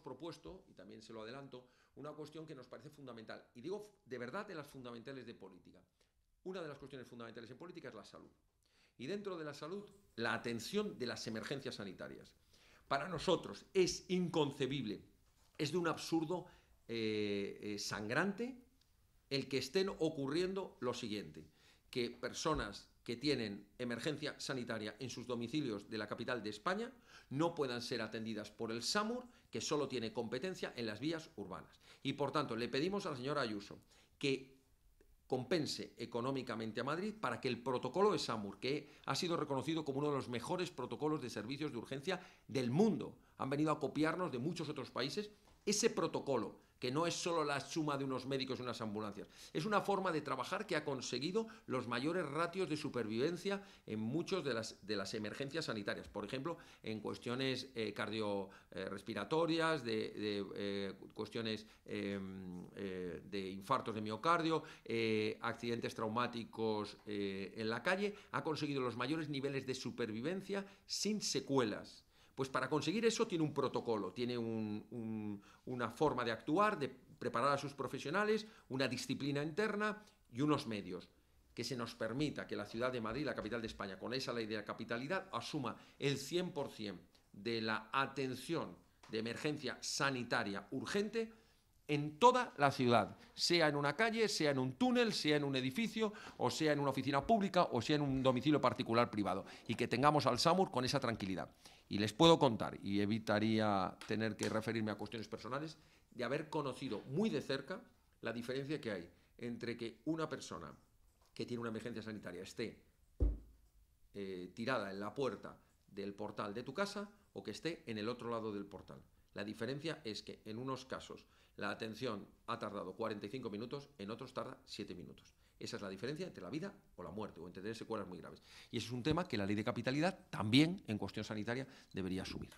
propuesto, y también se lo adelanto, una cuestión que nos parece fundamental. Y digo de verdad de las fundamentales de política. Una de las cuestiones fundamentales en política es la salud. Y dentro de la salud, la atención de las emergencias sanitarias. Para nosotros es inconcebible, es de un absurdo eh, eh, sangrante el que estén ocurriendo lo siguiente, que personas que tienen emergencia sanitaria en sus domicilios de la capital de España no puedan ser atendidas por el SAMUR, que solo tiene competencia en las vías urbanas. Y por tanto, le pedimos a la señora Ayuso que compense económicamente a Madrid para que el protocolo de SAMUR, que ha sido reconocido como uno de los mejores protocolos de servicios de urgencia del mundo, han venido a copiarnos de muchos otros países, ese protocolo que no es solo la suma de unos médicos y unas ambulancias. Es una forma de trabajar que ha conseguido los mayores ratios de supervivencia en muchas de las, de las emergencias sanitarias. Por ejemplo, en cuestiones eh, cardiorespiratorias, eh, de, eh, cuestiones em, eh, de infartos de miocardio, accidentes traumáticos en la calle, ha conseguido los mayores niveles de supervivencia sin secuelas. Pues para conseguir eso tiene un protocolo, tiene un una forma de actuar, de preparar a sus profesionales, una disciplina interna y unos medios que se nos permita que la ciudad de Madrid, la capital de España, con esa ley de capitalidad, asuma el 100% de la atención de emergencia sanitaria urgente en toda la ciudad, sea en una calle, sea en un túnel, sea en un edificio, o sea en una oficina pública, o sea en un domicilio particular privado, y que tengamos al SAMUR con esa tranquilidad. Y les puedo contar, y evitaría tener que referirme a cuestiones personales, de haber conocido muy de cerca la diferencia que hay entre que una persona que tiene una emergencia sanitaria esté eh, tirada en la puerta del portal de tu casa o que esté en el otro lado del portal. La diferencia es que en unos casos la atención ha tardado 45 minutos, en otros tarda 7 minutos. Esa es la diferencia entre la vida o la muerte, o entre tener secuelas muy graves. Y ese es un tema que la ley de capitalidad también en cuestión sanitaria debería asumir.